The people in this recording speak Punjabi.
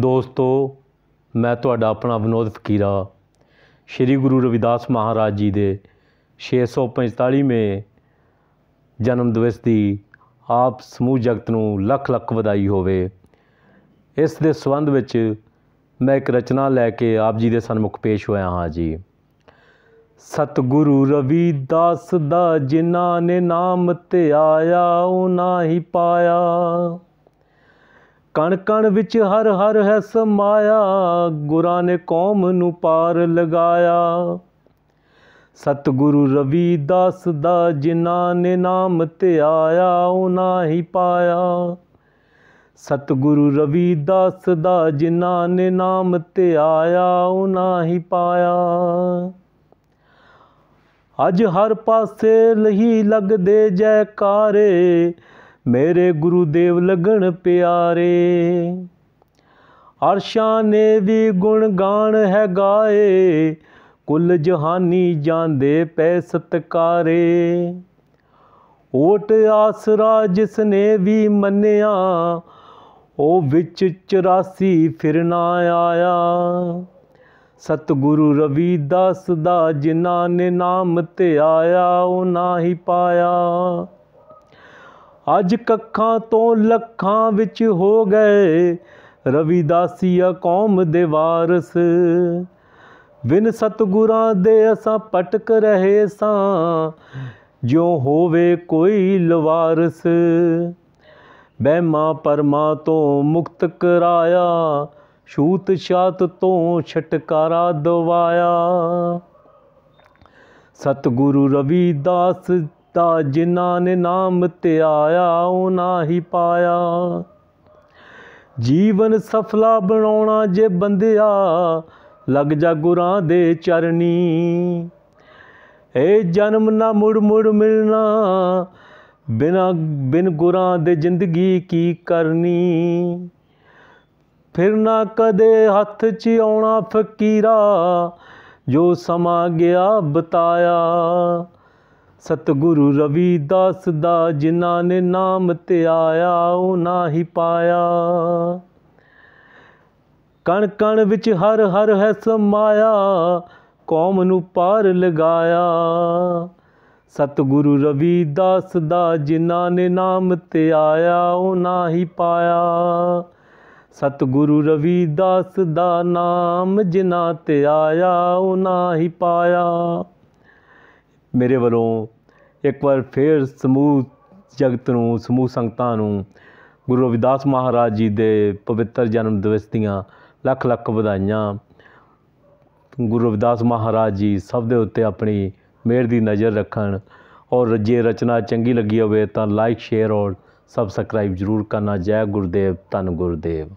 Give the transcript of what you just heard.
ਦੋਸਤੋ ਮੈਂ ਤੁਹਾਡਾ ਆਪਣਾ ਵਿਨੋਦ ਫਕੀਰਾ ਸ੍ਰੀ ਗੁਰੂ ਰਵਿਦਾਸ ਮਹਾਰਾਜ ਜੀ ਦੇ 645ਵੇਂ ਜਨਮ ਦਿਵਸ ਦੀ ਆਪ ਸਮੂਹ ਜਗਤ ਨੂੰ ਲੱਖ ਲੱਖ ਵਧਾਈ ਹੋਵੇ ਇਸ ਦੇ ਸੰਬੰਧ ਵਿੱਚ ਮੈਂ ਇੱਕ ਰਚਨਾ ਲੈ ਕੇ ਆਪ ਜੀ ਦੇ ਸਾਹਮਣੇ ਪੇਸ਼ ਹੋਇਆ ਹਾਂ ਜੀ ਸਤਗੁਰੂ ਰਵਿਦਾਸ ਦਾ ਜਿਨ੍ਹਾਂ ਨੇ ਨਾਮ ਧਿਆਇਆ ਉਹ ਉਹਨਾਂ ਹੀ ਪਾਇਆ ਕਣ ਕਣ ਵਿੱਚ ਹਰ ਹਰ ਹੈ ਸਮਾਇਆ ਗੁਰਾਂ ਨੇ ਕੌਮ ਨੂੰ ਪਾਰ ਲਗਾਇਆ ਸਤਿਗੁਰੂ ਰਵੀਦਾਸ ਦਾ ਜਿਨ੍ਹਾਂ ਨੇ ਨਾਮ ਤੇ ਆਇਆ ਉਹਨਾਂ ਹੀ ਪਾਇਆ ਸਤਿਗੁਰੂ ਰਵੀਦਾਸ ਦਾ ਜਿਨ੍ਹਾਂ ਨੇ ਨਾਮ ਤੇ ਆਇਆ ਉਹਨਾਂ ਹੀ ਪਾਇਆ ਅੱਜ ਹਰ ਪਾਸੇ ਲਹੀ ਲੱਗਦੇ ਜੈਕਾਰੇ ਮੇਰੇ ਗੁਰੂ ਦੇਵ ਲੱਗਣ ਪਿਆਰੇ ਅਰਸ਼ਾਂ ਨੇ ਵੀ ਗੁਣ ਗਾਣ ਹੈ ਗਾਏ ਕੁੱਲ ਜਹਾਨੀ ਜਾਂਦੇ ਪੈ ਸਤਕਾਰੇ ਓਟ ਆਸਰਾ ਜਿਸ ਨੇ ਵੀ ਮੰਨਿਆ ਉਹ ਵਿੱਚ 84 ਫਿਰਨਾ ਆਇਆ ਸਤਗੁਰੂ ਰਵੀਦਾਸ ਦਾ ਜਿਨ੍ਹਾਂ ਨੇ ਨਾਮ ਤੇ ਆਇਆ ਉਹ ਨਾ ਹੀ ਪਾਇਆ ਅੱਜ ਕੱਖਾਂ ਤੋਂ ਲੱਖਾਂ ਵਿੱਚ ਹੋ ਗਏ ਰਵਿਦਾਸੀਆ ਕੌਮ ਦੇ ਵਾਰਸ ਬਿਨ ਸਤਗੁਰਾਂ ਦੇ ਅਸਾਂ ਪਟਕ ਰਹੇ ਸਾਂ ਜਿਉ ਹੋਵੇ ਕੋਈ ਲਵਾਰਸ ਬਹਿਮਾ ਪਰਮਾ ਤੋਂ ਮੁਕਤ ਕਰਾਇਆ ਛੂਤ ਛਾਤ ਤੋਂ ਛਟਕਾਰਾ ਦਵਾਇਆ ਸਤਗੁਰੂ ਰਵੀਦਾਸ ਤਾ ਜਿਨ੍ਹਾਂ ਨੇ ਨਾਮ ਧਿਆਇਆ ਉਹਨਾਂ ਹੀ ਪਾਇਆ ਜੀਵਨ ਸਫਲਾ ਬਣਾਉਣਾ ਜੇ ਬੰਦਿਆ ਲੱਗ ਜਾ ਗੁਰਾਂ ਦੇ ਚਰਨੀ ਏ ਜਨਮ ਨਾ ਮੁੜ ਮੁੜ ਮਿਲਣਾ ਬਿਨਾ ਬਿਨ ਗੁਰਾਂ ਦੇ ਜ਼ਿੰਦਗੀ ਕੀ ਕਰਨੀ ਫਿਰ ਨਾ ਕਦੇ ਹੱਥ 'ਚ ਆਉਣਾ ਫਕੀਰਾ ਜੋ ਸਮਾ ਗਿਆ ਬਤਾਇਆ ਸਤਿਗੁਰੂ ਰਵੀਦਾਸ ਦਾ ਜਿਨ੍ਹਾਂ ਨੇ ਨਾਮ ਤੇ ਆਇਆ ਉਹਨਾਂ ਹੀ ਪਾਇਆ ਕਣ ਕਣ ਵਿੱਚ ਹਰ ਹਰ ਹੈ ਸਮਾਇਆ ਕੌਮ ਨੂੰ ਪਾਰ ਲਗਾਇਆ ਸਤਿਗੁਰੂ ਰਵੀਦਾਸ ਦਾ ਜਿਨ੍ਹਾਂ ਨੇ ਨਾਮ ਤੇ ਆਇਆ ਉਹਨਾਂ ਹੀ ਪਾਇਆ ਸਤਿਗੁਰੂ ਰਵੀਦਾਸ ਦਾ ਨਾਮ ਜਿਨ੍ਹਾਂ ਤੇ ਆਇਆ ਉਹਨਾਂ ਹੀ ਪਾਇਆ ਮੇਰੇ ਵੱਲੋਂ ਇੱਕ ਵਾਰ ਫੇਰ ਸਮੂਹ ਜਗਤ ਨੂੰ ਸਮੂਹ ਸੰਗਤਾਂ ਨੂੰ ਗੁਰੂ ਰਵਿਦਾਸ ਮਹਾਰਾਜ ਜੀ ਦੇ ਪਵਿੱਤਰ ਜਨਮ ਦਿਵਸ ਦੀਆਂ ਲੱਖ ਲੱਖ ਵਧਾਈਆਂ ਗੁਰੂ ਰਵਿਦਾਸ ਮਹਾਰਾਜ ਜੀ ਸਭ ਦੇ ਉੱਤੇ ਆਪਣੀ ਮਿਹਰ ਦੀ ਨਜ਼ਰ ਰੱਖਣ ਔਰ ਜੇ ਰਚਨਾ ਚੰਗੀ ਲੱਗੀ ਹੋਵੇ ਤਾਂ ਲਾਈਕ ਸ਼ੇਅਰ ਔਰ ਸਬਸਕ੍ਰਾਈਬ ਜ਼ਰੂਰ ਕਰਨਾ ਜੈ ਗੁਰਦੇਵ ਧੰਨ ਗੁਰਦੇਵ